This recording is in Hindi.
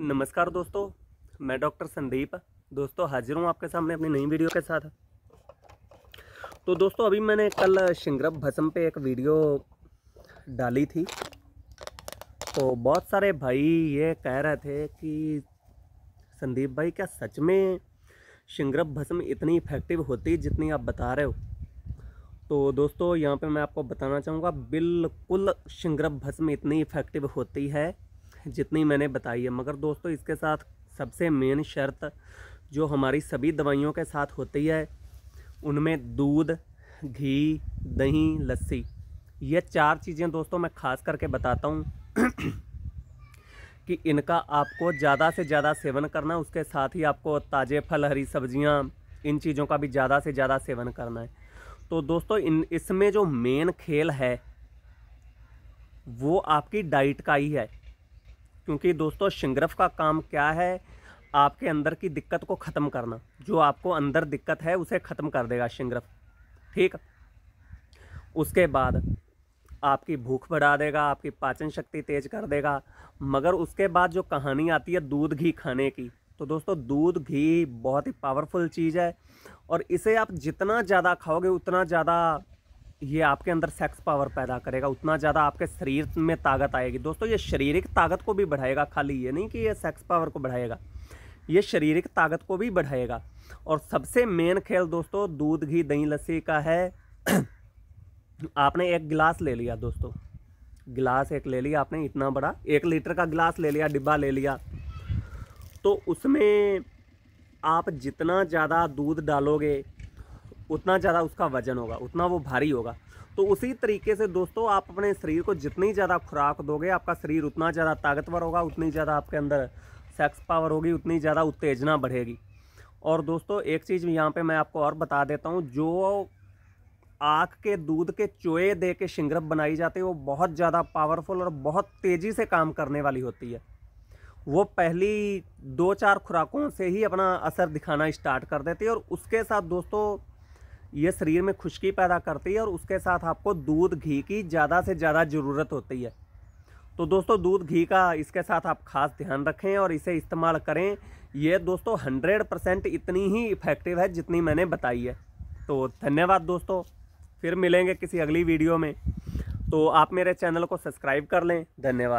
नमस्कार दोस्तों मैं डॉक्टर संदीप दोस्तों हाजिर हूँ आपके सामने अपनी नई वीडियो के साथ तो दोस्तों अभी मैंने कल शिंगरभ भसम पे एक वीडियो डाली थी तो बहुत सारे भाई ये कह रहे थे कि संदीप भाई क्या सच में शिंगरभ भसम इतनी इफ़ेक्टिव होती जितनी आप बता रहे हो तो दोस्तों यहाँ पे मैं आपको बताना चाहूँगा बिल्कुल शिंगरभ भस्म इतनी इफ़ेक्टिव होती है जितनी मैंने बताई है मगर दोस्तों इसके साथ सबसे मेन शर्त जो हमारी सभी दवाइयों के साथ होती है उनमें दूध घी दही लस्सी ये चार चीज़ें दोस्तों मैं खास करके बताता हूँ कि इनका आपको ज़्यादा से ज़्यादा सेवन करना उसके साथ ही आपको ताज़े फल हरी सब्जियाँ इन चीज़ों का भी ज़्यादा से ज़्यादा सेवन करना है तो दोस्तों इन इसमें जो मेन खेल है वो आपकी डाइट का ही है क्योंकि दोस्तों शिंगरफ का काम क्या है आपके अंदर की दिक्कत को ख़त्म करना जो आपको अंदर दिक्कत है उसे ख़त्म कर देगा शिंगरफ ठीक उसके बाद आपकी भूख बढ़ा देगा आपकी पाचन शक्ति तेज़ कर देगा मगर उसके बाद जो कहानी आती है दूध घी खाने की तो दोस्तों दूध घी बहुत ही पावरफुल चीज़ है और इसे आप जितना ज़्यादा खाओगे उतना ज़्यादा ये आपके अंदर सेक्स पावर पैदा करेगा उतना ज़्यादा आपके शरीर में ताकत आएगी दोस्तों ये शारीरिक ताकत को भी बढ़ाएगा खाली ये नहीं कि ये सेक्स पावर को बढ़ाएगा ये शारीरिक ताकत को भी बढ़ाएगा और सबसे मेन खेल दोस्तों दूध घी दही लस्सी का है आपने एक गिलास ले लिया दोस्तों गिलास एक ले लिया आपने इतना बड़ा एक लीटर का गिलास ले लिया डिब्बा ले लिया तो उसमें आप जितना ज़्यादा दूध डालोगे उतना ज़्यादा उसका वजन होगा उतना वो भारी होगा तो उसी तरीके से दोस्तों आप अपने शरीर को जितनी ज़्यादा खुराक दोगे आपका शरीर उतना ज़्यादा ताकतवर होगा उतनी ज़्यादा आपके अंदर सेक्स पावर होगी उतनी ज़्यादा उत्तेजना बढ़ेगी और दोस्तों एक चीज़ यहाँ पे मैं आपको और बता देता हूँ जो आँख के दूध के चोए दे के शिंगरप बनाई जाती है वो बहुत ज़्यादा पावरफुल और बहुत तेज़ी से काम करने वाली होती है वो पहली दो चार खुराकों से ही अपना असर दिखाना स्टार्ट कर देती है और उसके साथ दोस्तों ये शरीर में खुश्की पैदा करती है और उसके साथ आपको दूध घी की ज़्यादा से ज़्यादा ज़रूरत होती है तो दोस्तों दूध घी का इसके साथ आप खास ध्यान रखें और इसे इस्तेमाल करें ये दोस्तों हंड्रेड परसेंट इतनी ही इफ़ेक्टिव है जितनी मैंने बताई है तो धन्यवाद दोस्तों फिर मिलेंगे किसी अगली वीडियो में तो आप मेरे चैनल को सब्सक्राइब कर लें धन्यवाद